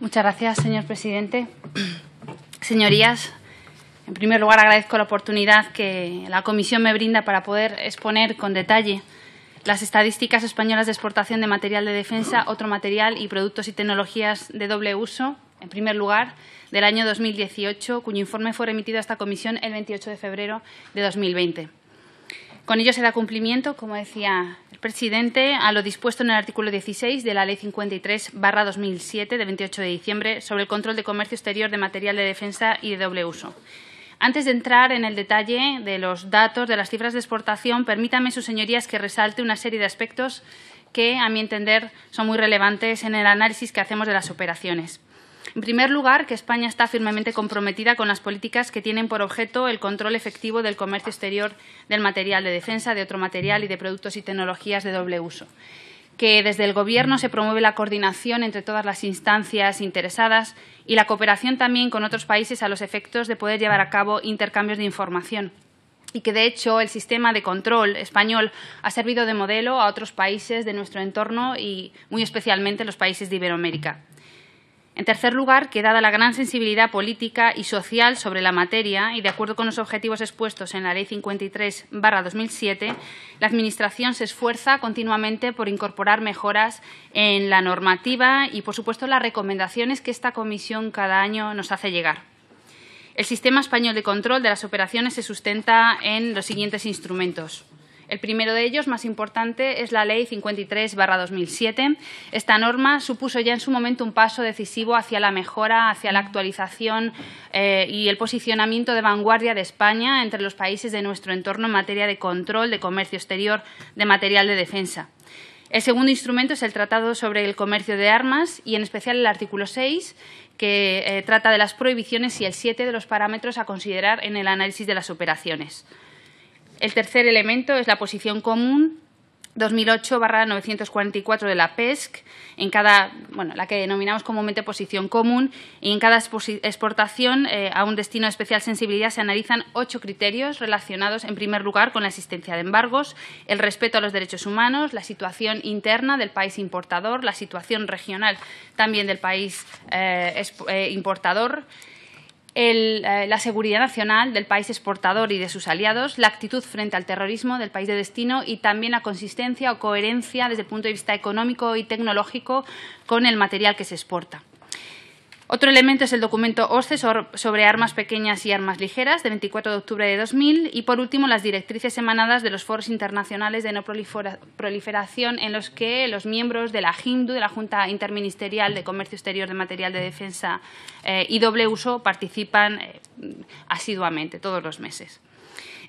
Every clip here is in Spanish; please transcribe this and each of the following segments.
Muchas gracias, señor presidente. Señorías, en primer lugar, agradezco la oportunidad que la Comisión me brinda para poder exponer con detalle las estadísticas españolas de exportación de material de defensa, otro material y productos y tecnologías de doble uso, en primer lugar, del año 2018, cuyo informe fue remitido a esta comisión el 28 de febrero de 2020. Con ello se da cumplimiento, como decía el presidente, a lo dispuesto en el artículo 16 de la Ley 53-2007 de 28 de diciembre sobre el control de comercio exterior de material de defensa y de doble uso. Antes de entrar en el detalle de los datos de las cifras de exportación, permítame, sus señorías, que resalte una serie de aspectos que, a mi entender, son muy relevantes en el análisis que hacemos de las operaciones. En primer lugar, que España está firmemente comprometida con las políticas que tienen por objeto el control efectivo del comercio exterior del material de defensa, de otro material y de productos y tecnologías de doble uso que desde el Gobierno se promueve la coordinación entre todas las instancias interesadas y la cooperación también con otros países a los efectos de poder llevar a cabo intercambios de información y que, de hecho, el sistema de control español ha servido de modelo a otros países de nuestro entorno y, muy especialmente, los países de Iberoamérica. En tercer lugar, que dada la gran sensibilidad política y social sobre la materia y de acuerdo con los objetivos expuestos en la Ley 53-2007, la Administración se esfuerza continuamente por incorporar mejoras en la normativa y, por supuesto, las recomendaciones que esta comisión cada año nos hace llegar. El sistema español de control de las operaciones se sustenta en los siguientes instrumentos. El primero de ellos, más importante, es la Ley 53-2007. Esta norma supuso ya en su momento un paso decisivo hacia la mejora, hacia la actualización eh, y el posicionamiento de vanguardia de España entre los países de nuestro entorno en materia de control, de comercio exterior, de material de defensa. El segundo instrumento es el Tratado sobre el Comercio de Armas y, en especial, el artículo 6, que eh, trata de las prohibiciones y el 7 de los parámetros a considerar en el análisis de las operaciones. El tercer elemento es la posición común 2008-944 de la PESC, en cada, bueno, la que denominamos comúnmente posición común, y en cada exportación eh, a un destino de especial sensibilidad se analizan ocho criterios relacionados, en primer lugar, con la existencia de embargos, el respeto a los derechos humanos, la situación interna del país importador, la situación regional también del país eh, eh, importador, eh, la seguridad nacional del país exportador y de sus aliados, la actitud frente al terrorismo del país de destino y también la consistencia o coherencia desde el punto de vista económico y tecnológico con el material que se exporta. Otro elemento es el documento OSCE sobre armas pequeñas y armas ligeras de 24 de octubre de 2000 y por último las directrices emanadas de los foros internacionales de no proliferación en los que los miembros de la JIMDU, de la Junta Interministerial de Comercio Exterior de Material de Defensa y eh, Doble Uso participan eh, asiduamente todos los meses.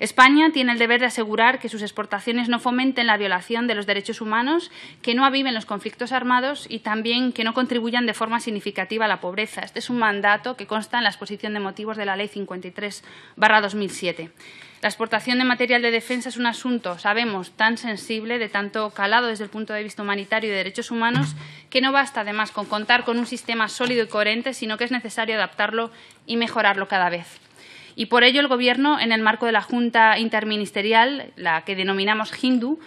España tiene el deber de asegurar que sus exportaciones no fomenten la violación de los derechos humanos, que no aviven los conflictos armados y también que no contribuyan de forma significativa a la pobreza. Este es un mandato que consta en la exposición de motivos de la Ley 53-2007. La exportación de material de defensa es un asunto, sabemos, tan sensible, de tanto calado desde el punto de vista humanitario y de derechos humanos, que no basta además con contar con un sistema sólido y coherente, sino que es necesario adaptarlo y mejorarlo cada vez y por ello el Gobierno, en el marco de la Junta Interministerial, la que denominamos Hindu,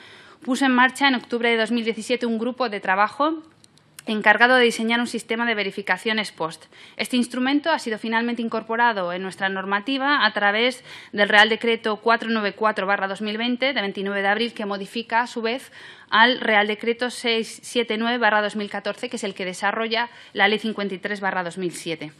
puso en marcha en octubre de 2017 un grupo de trabajo encargado de diseñar un sistema de verificaciones post. Este instrumento ha sido finalmente incorporado en nuestra normativa a través del Real Decreto 494-2020 de 29 de abril, que modifica a su vez al Real Decreto 679-2014, que es el que desarrolla la Ley 53-2007.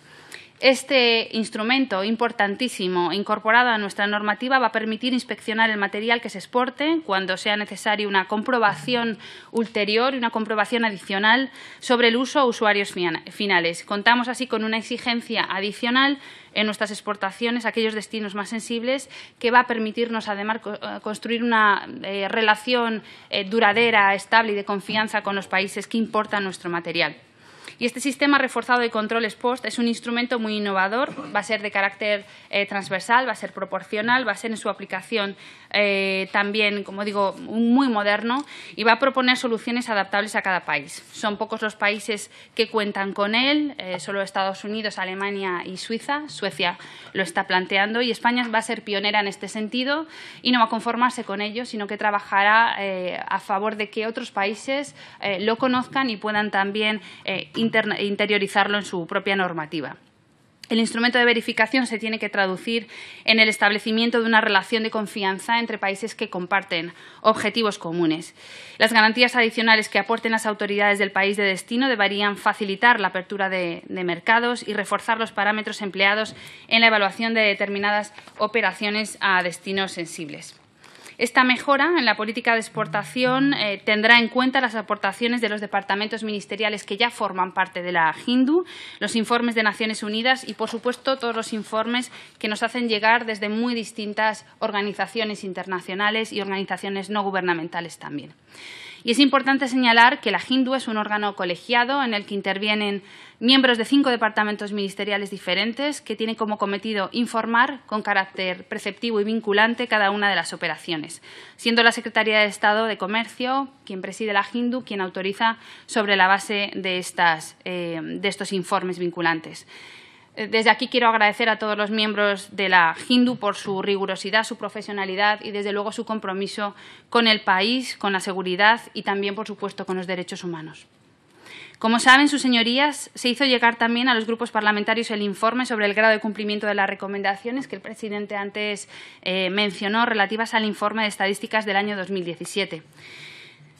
Este instrumento importantísimo incorporado a nuestra normativa va a permitir inspeccionar el material que se exporte cuando sea necesaria una comprobación ulterior y una comprobación adicional sobre el uso a usuarios finales. Contamos así con una exigencia adicional en nuestras exportaciones, aquellos destinos más sensibles, que va a permitirnos además eh, construir una eh, relación eh, duradera, estable y de confianza con los países que importan nuestro material. Y este sistema reforzado de controles post es un instrumento muy innovador, va a ser de carácter eh, transversal, va a ser proporcional, va a ser en su aplicación eh, también, como digo, muy moderno y va a proponer soluciones adaptables a cada país. Son pocos los países que cuentan con él, eh, solo Estados Unidos, Alemania y Suiza. Suecia lo está planteando y España va a ser pionera en este sentido y no va a conformarse con ello, sino que trabajará eh, a favor de que otros países lo conozcan y puedan también interiorizarlo en su propia normativa. El instrumento de verificación se tiene que traducir en el establecimiento de una relación de confianza entre países que comparten objetivos comunes. Las garantías adicionales que aporten las autoridades del país de destino deberían facilitar la apertura de, mercados y reforzar los parámetros empleados en la evaluación de determinadas operaciones a destinos sensibles. Esta mejora en la política de exportación eh, tendrá en cuenta las aportaciones de los departamentos ministeriales que ya forman parte de la Hindu, los informes de Naciones Unidas y, por supuesto, todos los informes que nos hacen llegar desde muy distintas organizaciones internacionales y organizaciones no gubernamentales también. Y es importante señalar que la Hindu es un órgano colegiado en el que intervienen miembros de cinco departamentos ministeriales diferentes que tiene como cometido informar con carácter preceptivo y vinculante cada una de las operaciones, siendo la Secretaría de Estado de Comercio quien preside la Hindu quien autoriza sobre la base de eh, estos informes vinculantes. Eh, desde aquí quiero agradecer a todos los miembros de la Hindu por su rigurosidad, su profesionalidad y, desde luego, su compromiso con el país, con la seguridad y también, por supuesto, con los derechos humanos. Como saben, sus señorías, se hizo llegar también a los grupos parlamentarios el informe sobre el grado de cumplimiento de las recomendaciones que el presidente antes eh, mencionó relativas al informe de estadísticas del año 2017.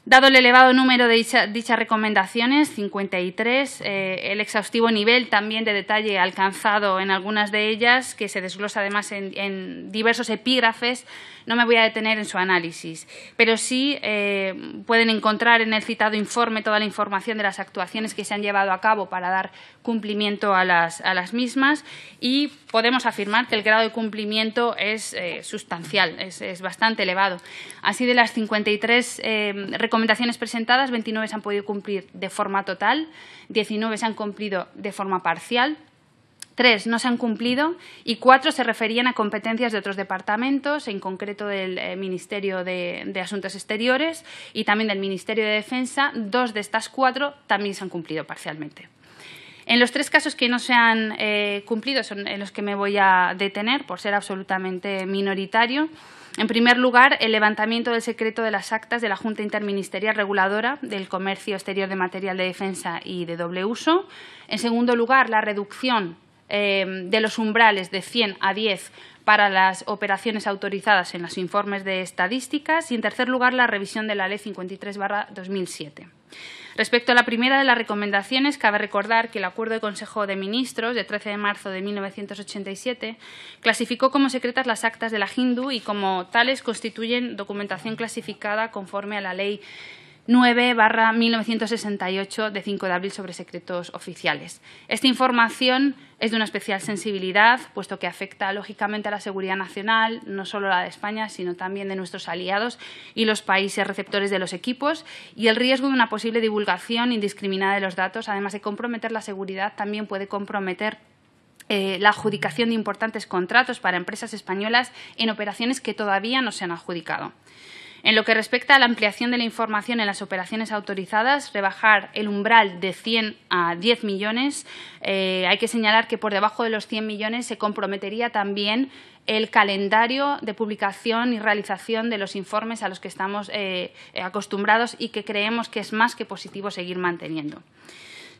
Dado el elevado número de dichas recomendaciones, 53, eh, el exhaustivo nivel también de detalle alcanzado en algunas de ellas, que se desglosa además en, diversos epígrafes, no me voy a detener en su análisis, pero sí eh, pueden encontrar en el citado informe toda la información de las actuaciones que se han llevado a cabo para dar cumplimiento a las, a las mismas y podemos afirmar que el grado de cumplimiento es eh, sustancial, es, bastante elevado. Así, de las 53 eh, recomendaciones presentadas, 29 se han podido cumplir de forma total, 19 se han cumplido de forma parcial, tres no se han cumplido y cuatro se referían a competencias de otros departamentos, en concreto del eh, Ministerio de, de, Asuntos Exteriores y también del Ministerio de Defensa. Dos de estas cuatro también se han cumplido parcialmente. En los tres casos que no se han eh, cumplido, son en los que me voy a detener por ser absolutamente minoritario, en primer lugar, el levantamiento del secreto de las actas de la Junta Interministerial Reguladora del Comercio Exterior de Material de Defensa y de Doble Uso. En segundo lugar, la reducción eh, de los umbrales de 100 a 10 para las operaciones autorizadas en los informes de estadísticas y, en tercer lugar, la revisión de la Ley 53-2007. Respecto a la primera de las recomendaciones, cabe recordar que el Acuerdo de Consejo de Ministros de 13 de marzo de 1987 clasificó como secretas las actas de la Hindu y como tales constituyen documentación clasificada conforme a la Ley 9-1968 de 5 de abril sobre secretos oficiales. Esta información es de una especial sensibilidad, puesto que afecta lógicamente a la seguridad nacional, no solo la de España, sino también de nuestros aliados y los países receptores de los equipos, y el riesgo de una posible divulgación indiscriminada de los datos, además de comprometer la seguridad, también puede comprometer eh, la adjudicación de importantes contratos para empresas españolas en operaciones que todavía no se han adjudicado. En lo que respecta a la ampliación de la información en las operaciones autorizadas, rebajar el umbral de 100 a 10 millones, eh, hay que señalar que por debajo de los 100 millones se comprometería también el calendario de publicación y realización de los informes a los que estamos eh, acostumbrados y que creemos que es más que positivo seguir manteniendo.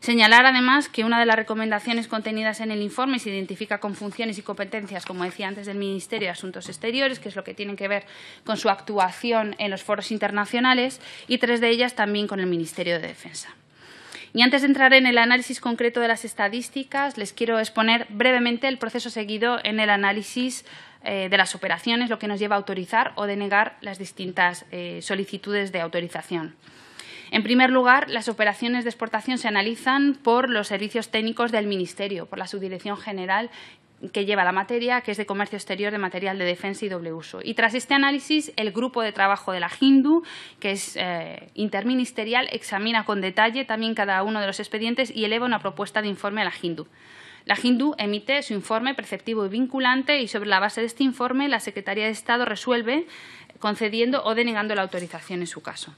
Señalar además que una de las recomendaciones contenidas en el informe se identifica con funciones y competencias, como decía antes, del Ministerio de Asuntos Exteriores, que es lo que tiene que ver con su actuación en los foros internacionales, y tres de ellas también con el Ministerio de Defensa. Y antes de entrar en el análisis concreto de las estadísticas, les quiero exponer brevemente el proceso seguido en el análisis eh, de las operaciones, lo que nos lleva a autorizar o denegar las distintas eh, solicitudes de autorización. En primer lugar, las operaciones de exportación se analizan por los servicios técnicos del Ministerio, por la Subdirección General que lleva la materia, que es de comercio exterior de material de defensa y doble uso. Y tras este análisis, el grupo de trabajo de la Hindu, que es eh, interministerial, examina con detalle también cada uno de los expedientes y eleva una propuesta de informe a la Hindu. La Hindu emite su informe perceptivo y vinculante y sobre la base de este informe la Secretaría de Estado resuelve concediendo o denegando la autorización en su caso.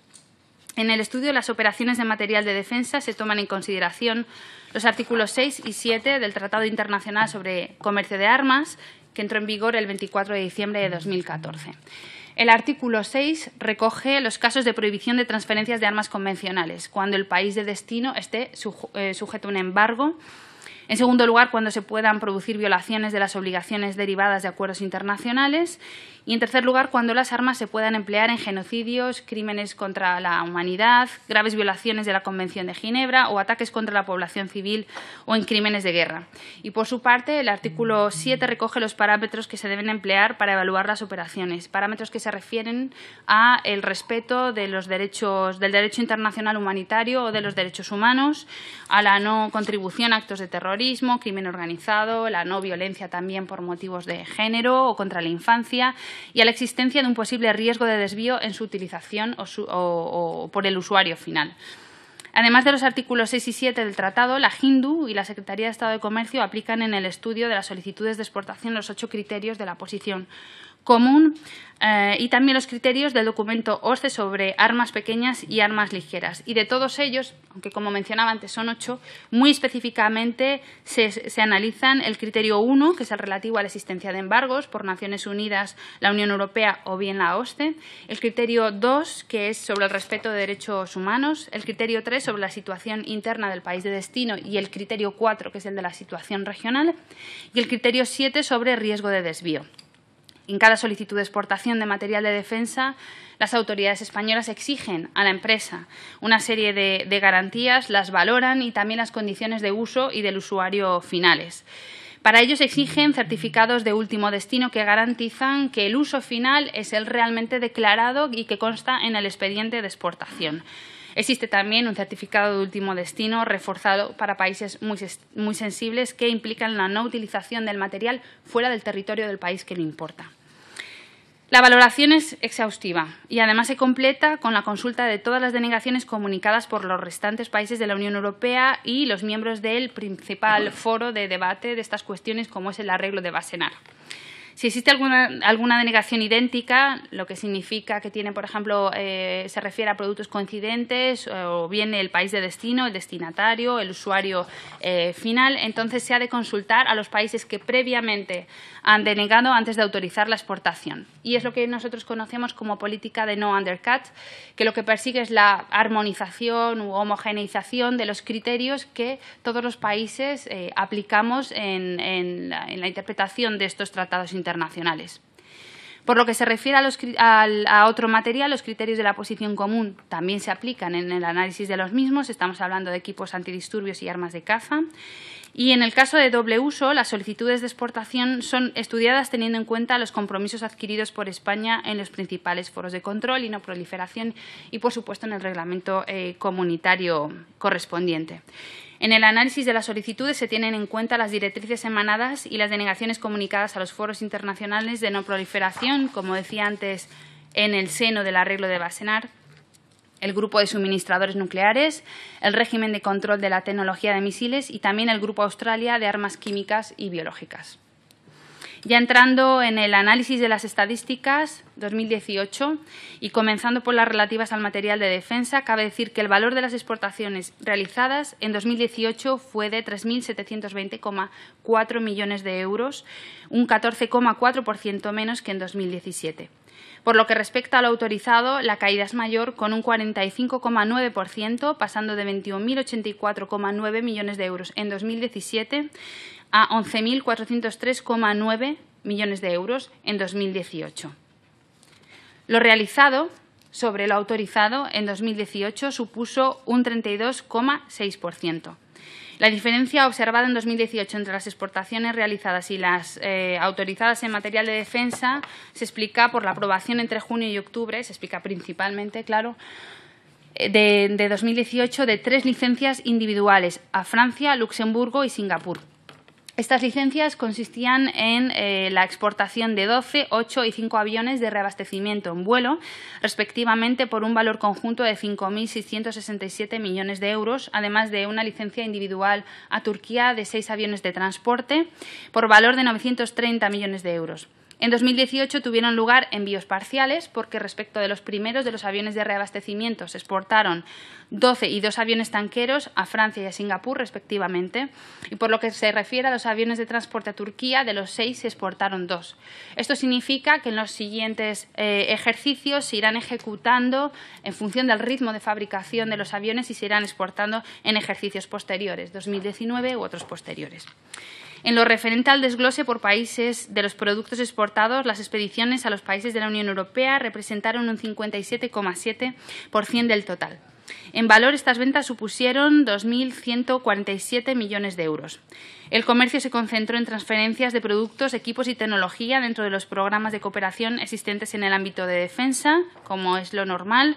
En el estudio, de las operaciones de material de defensa se toman en consideración los artículos 6 y 7 del Tratado Internacional sobre Comercio de Armas, que entró en vigor el 24 de diciembre de 2014. El artículo 6 recoge los casos de prohibición de transferencias de armas convencionales, cuando el país de destino esté eh, sujeto a un embargo en segundo lugar, cuando se puedan producir violaciones de las obligaciones derivadas de acuerdos internacionales. Y, en tercer lugar, cuando las armas se puedan emplear en genocidios, crímenes contra la humanidad, graves violaciones de la Convención de Ginebra o ataques contra la población civil o en crímenes de guerra. Y, por su parte, el artículo 7 recoge los parámetros que se deben emplear para evaluar las operaciones, parámetros que se refieren a el respeto de los derechos, del derecho internacional humanitario o de los derechos humanos, a la no contribución a actos de terror terrorismo, crimen organizado, la no violencia también por motivos de género o contra la infancia y a la existencia de un posible riesgo de desvío en su utilización o, por el usuario final. Además de los artículos 6 y 7 del tratado, la Hindu y la Secretaría de Estado de Comercio aplican en el estudio de las solicitudes de exportación los ocho criterios de la posición común eh, y también los criterios del documento OSCE sobre armas pequeñas y armas ligeras. Y de todos ellos, aunque como mencionaba antes son ocho, muy específicamente se, se analizan el criterio 1, que es el relativo a la existencia de embargos por Naciones Unidas, la Unión Europea o bien la OSCE, el criterio 2, que es sobre el respeto de derechos humanos, el criterio 3 sobre la situación interna del país de destino y el criterio 4, que es el de la situación regional, y el criterio 7 sobre riesgo de desvío. En cada solicitud de exportación de material de defensa, las autoridades españolas exigen a la empresa una serie de, garantías, las valoran y también las condiciones de uso y del usuario finales. Para ello se exigen certificados de último destino que garantizan que el uso final es el realmente declarado y que consta en el expediente de exportación. Existe también un certificado de último destino reforzado para países muy, muy sensibles que implican la no utilización del material fuera del territorio del país que lo importa. La valoración es exhaustiva y además se completa con la consulta de todas las denegaciones comunicadas por los restantes países de la Unión Europea y los miembros del principal foro de debate de estas cuestiones como es el arreglo de Basenar. Si existe alguna, alguna denegación idéntica, lo que significa que tiene, por ejemplo, eh, se refiere a productos coincidentes eh, o viene el país de destino, el destinatario, el usuario eh, final, entonces se ha de consultar a los países que previamente han denegado antes de autorizar la exportación. Y es lo que nosotros conocemos como política de no undercut, que lo que persigue es la armonización u homogeneización de los criterios que todos los países aplicamos en, en, la, interpretación de estos tratados internacionales internacionales. Por lo que se refiere a, otro material, los criterios de la posición común también se aplican en el análisis de los mismos. Estamos hablando de equipos antidisturbios y armas de caza. Y en el caso de doble uso, las solicitudes de exportación son estudiadas teniendo en cuenta los compromisos adquiridos por España en los principales foros de control y no proliferación y, por supuesto, en el reglamento eh, comunitario correspondiente. En el análisis de las solicitudes se tienen en cuenta las directrices emanadas y las denegaciones comunicadas a los foros internacionales de no proliferación, como decía antes, en el seno del arreglo de Basenar, el grupo de suministradores nucleares, el régimen de control de la tecnología de misiles y también el grupo Australia de armas químicas y biológicas. Ya entrando en el análisis de las estadísticas 2018 y comenzando por las relativas al material de defensa, cabe decir que el valor de las exportaciones realizadas en 2018 fue de 3.720,4 millones de euros, un 14,4% menos que en 2017. Por lo que respecta a lo autorizado, la caída es mayor, con un 45,9%, pasando de 21.084,9 millones de euros en 2017 a 11.403,9 millones de euros en 2018. Lo realizado sobre lo autorizado en 2018 supuso un 32,6%. La diferencia observada en 2018 entre las exportaciones realizadas y las eh, autorizadas en material de defensa se explica por la aprobación entre junio y octubre, se explica principalmente, claro, eh, de, de 2018 de tres licencias individuales a Francia, Luxemburgo y Singapur. Estas licencias consistían en eh, la exportación de 12, 8 y 5 aviones de reabastecimiento en vuelo, respectivamente por un valor conjunto de 5.667 millones de euros, además de una licencia individual a Turquía de 6 aviones de transporte por valor de 930 millones de euros. En 2018 tuvieron lugar envíos parciales porque respecto de los primeros de los aviones de reabastecimiento se exportaron 12 y 2 aviones tanqueros a Francia y a Singapur respectivamente y por lo que se refiere a los aviones de transporte a Turquía de los seis se exportaron dos. Esto significa que en los siguientes eh, ejercicios se irán ejecutando en función del ritmo de fabricación de los aviones y se irán exportando en ejercicios posteriores, 2019 u otros posteriores. En lo referente al desglose por países de los productos exportados, las expediciones a los países de la Unión Europea representaron un 57,7% del total. En valor, estas ventas supusieron 2.147 millones de euros. El comercio se concentró en transferencias de productos, equipos y tecnología dentro de los programas de cooperación existentes en el ámbito de defensa, como es lo normal,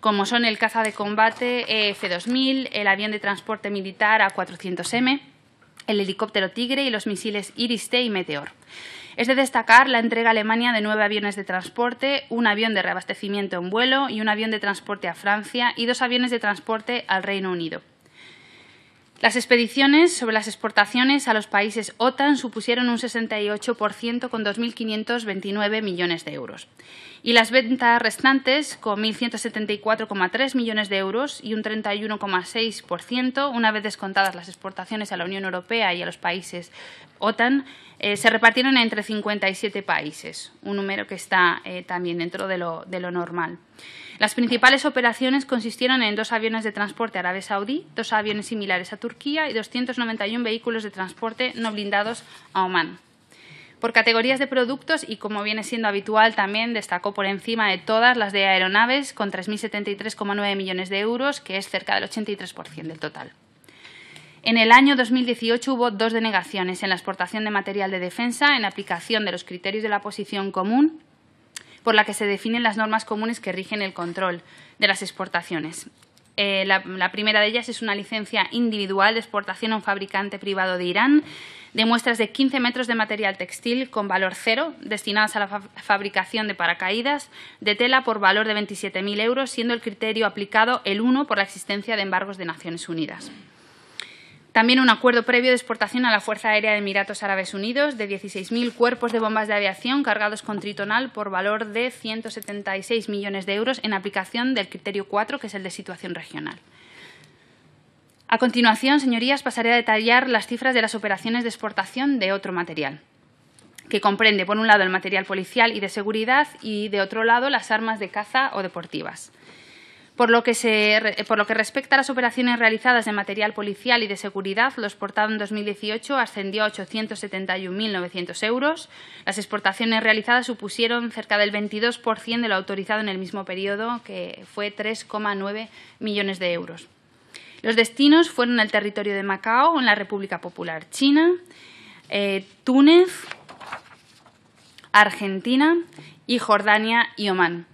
como son el caza de combate EF-2000, el avión de transporte militar A400M el helicóptero Tigre y los misiles Iris-T y Meteor. Es de destacar la entrega a Alemania de nueve aviones de transporte, un avión de reabastecimiento en vuelo y un avión de transporte a Francia y dos aviones de transporte al Reino Unido. Las expediciones sobre las exportaciones a los países OTAN supusieron un 68% con 2.529 millones de euros y las ventas restantes con 1.174,3 millones de euros y un 31,6%, una vez descontadas las exportaciones a la Unión Europea y a los países OTAN, eh, se repartieron entre 57 países, un número que está eh, también dentro de lo, normal. Las principales operaciones consistieron en dos aviones de transporte a Arabia Saudí, dos aviones similares a Turquía y 291 vehículos de transporte no blindados a Oman. Por categorías de productos y como viene siendo habitual también destacó por encima de todas las de aeronaves con 3.073,9 millones de euros, que es cerca del 83% del total. En el año 2018 hubo dos denegaciones en la exportación de material de defensa en aplicación de los criterios de la posición común por la que se definen las normas comunes que rigen el control de las exportaciones. Eh, la, primera de ellas es una licencia individual de exportación a un fabricante privado de Irán de muestras de 15 metros de material textil con valor cero destinadas a la fabricación de paracaídas de tela por valor de 27.000 euros, siendo el criterio aplicado el 1 por la existencia de embargos de Naciones Unidas. También un acuerdo previo de exportación a la Fuerza Aérea de Emiratos Árabes Unidos de 16.000 cuerpos de bombas de aviación cargados con tritonal por valor de 176 millones de euros en aplicación del criterio 4, que es el de situación regional. A continuación, señorías, pasaré a detallar las cifras de las operaciones de exportación de otro material que comprende, por un lado, el material policial y de seguridad y, de otro lado, las armas de caza o deportivas. Por lo, que respecta a las operaciones realizadas de material policial y de seguridad, lo exportado en 2018 ascendió a 871.900 euros. Las exportaciones realizadas supusieron cerca del 22% de lo autorizado en el mismo periodo, que fue 3,9 millones de euros. Los destinos fueron el territorio de Macao, en la República Popular China, eh, Túnez, Argentina y Jordania y Omán.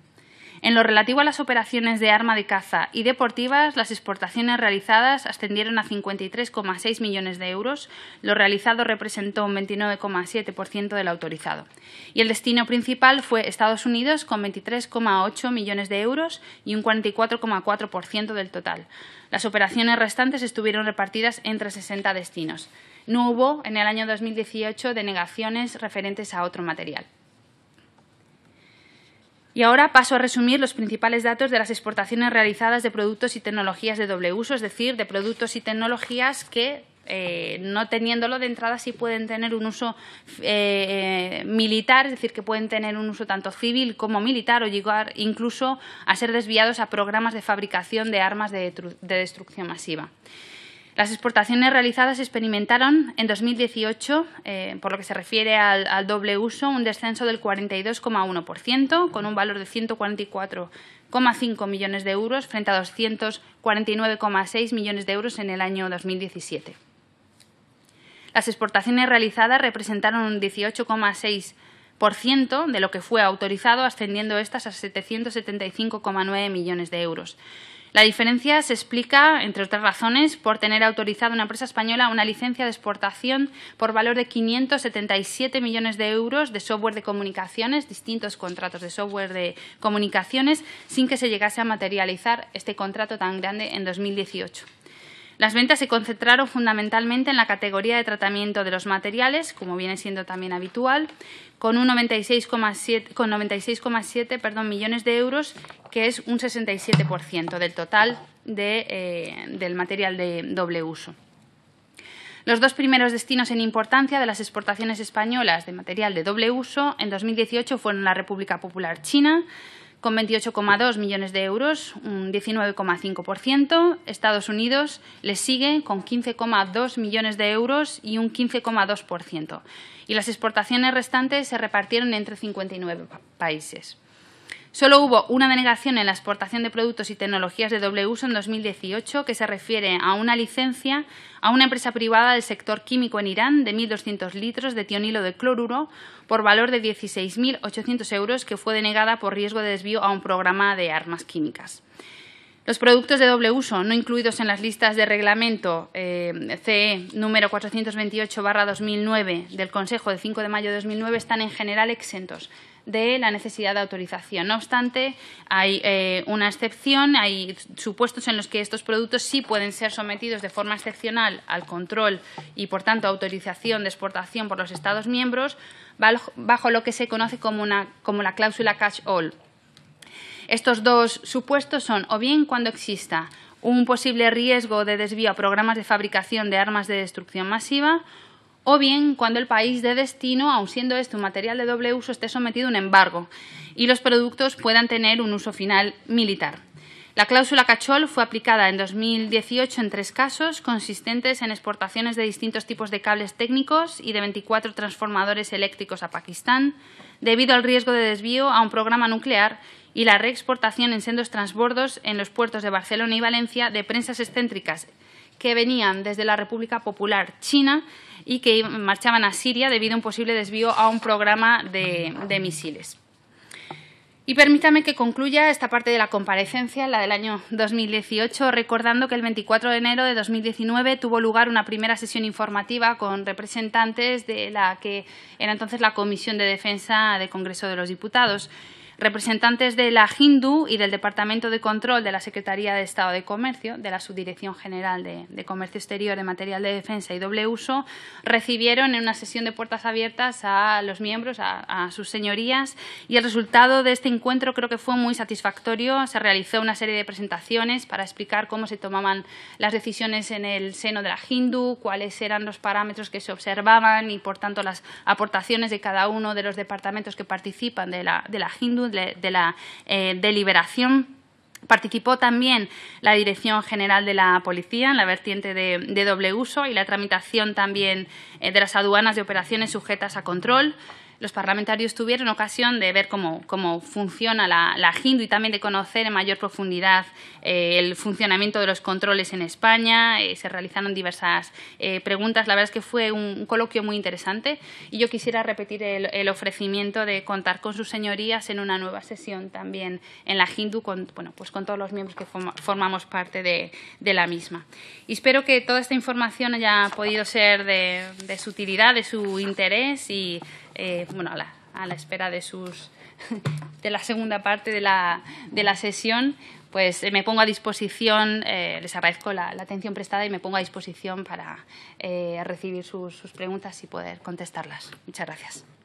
En lo relativo a las operaciones de arma de caza y deportivas, las exportaciones realizadas ascendieron a 53,6 millones de euros. Lo realizado representó un 29,7% del autorizado. Y el destino principal fue Estados Unidos con 23,8 millones de euros y un 44,4% del total. Las operaciones restantes estuvieron repartidas entre 60 destinos. No hubo en el año 2018 denegaciones referentes a otro material. Y ahora paso a resumir los principales datos de las exportaciones realizadas de productos y tecnologías de doble uso, es decir, de productos y tecnologías que, eh, no teniéndolo de entrada, sí pueden tener un uso eh, eh, militar, es decir, que pueden tener un uso tanto civil como militar o llegar incluso a ser desviados a programas de fabricación de armas de destrucción masiva. Las exportaciones realizadas experimentaron en 2018, eh, por lo que se refiere al, al doble uso, un descenso del 42,1%, con un valor de 144,5 millones de euros frente a 249,6 millones de euros en el año 2017. Las exportaciones realizadas representaron un 18,6% de lo que fue autorizado, ascendiendo estas a 775,9 millones de euros. La diferencia se explica, entre otras razones, por tener autorizada una empresa española una licencia de exportación por valor de 577 millones de euros de software de comunicaciones, distintos contratos de software de comunicaciones, sin que se llegase a materializar este contrato tan grande en 2018. Las ventas se concentraron fundamentalmente en la categoría de tratamiento de los materiales, como viene siendo también habitual, con 96,7 millones de euros, que es un 67% del total eh, del material de doble uso. Los dos primeros destinos en importancia de las exportaciones españolas de material de doble uso en 2018 fueron la República Popular China, con 28,2 millones de euros, un 19,5%. Estados Unidos le sigue con 15,2 millones de euros y un 15,2%. Y las exportaciones restantes se repartieron entre 59 países. Solo hubo una denegación en la exportación de productos y tecnologías de doble uso en 2018 que se refiere a una licencia a una empresa privada del sector químico en Irán de 1.200 litros de tionilo de cloruro por valor de 16.800 euros que fue denegada por riesgo de desvío a un programa de armas químicas. Los productos de doble uso no incluidos en las listas de reglamento eh, CE número 428-2009 del Consejo de 5 de mayo de 2009 están en general exentos de la necesidad de autorización. No obstante, hay eh, una excepción, hay supuestos en los que estos productos sí pueden ser sometidos de forma excepcional al control y, por tanto, autorización de exportación por los Estados miembros bajo, lo que se conoce como, la cláusula catch-all. Estos dos supuestos son o bien cuando exista un posible riesgo de desvío a programas de fabricación de armas de destrucción masiva o bien cuando el país de destino, aun siendo este un material de doble uso, esté sometido a un embargo y los productos puedan tener un uso final militar. La cláusula cachol fue aplicada en 2018 en tres casos consistentes en exportaciones de distintos tipos de cables técnicos y de 24 transformadores eléctricos a Pakistán, debido al riesgo de desvío a un programa nuclear y la reexportación en sendos transbordos en los puertos de Barcelona y Valencia de prensas excéntricas que venían desde la República Popular China y que marchaban a Siria debido a un posible desvío a un programa de, misiles. Y permítame que concluya esta parte de la comparecencia, la del año 2018, recordando que el 24 de enero de 2019 tuvo lugar una primera sesión informativa con representantes de la que era entonces la Comisión de Defensa del Congreso de los Diputados representantes de la Hindu y del Departamento de Control de la Secretaría de Estado de Comercio, de la Subdirección General de, Comercio Exterior de Material de Defensa y Doble Uso, recibieron en una sesión de puertas abiertas a los miembros, a, a sus señorías, y el resultado de este encuentro creo que fue muy satisfactorio. Se realizó una serie de presentaciones para explicar cómo se tomaban las decisiones en el seno de la Hindu, cuáles eran los parámetros que se observaban y, por tanto, las aportaciones de cada uno de los departamentos que participan de la, de la Hindu de la eh, deliberación. Participó también la Dirección General de la Policía en la vertiente de, doble uso y la tramitación también eh, de las aduanas de operaciones sujetas a control los parlamentarios tuvieron ocasión de ver cómo, cómo funciona la, la Hindu y también de conocer en mayor profundidad eh, el funcionamiento de los controles en España. Eh, se realizaron diversas eh, preguntas. La verdad es que fue un, coloquio muy interesante y yo quisiera repetir el, ofrecimiento de contar con sus señorías en una nueva sesión también en la Hindu con, bueno, pues con todos los miembros que formamos parte de, de, la misma. Y espero que toda esta información haya podido ser de, de su utilidad, de su interés y eh, bueno, a la, espera de sus de la segunda parte de la, de la sesión, pues eh, me pongo a disposición, eh, les agradezco la, atención prestada y me pongo a disposición para recibir sus preguntas y poder contestarlas. Muchas gracias.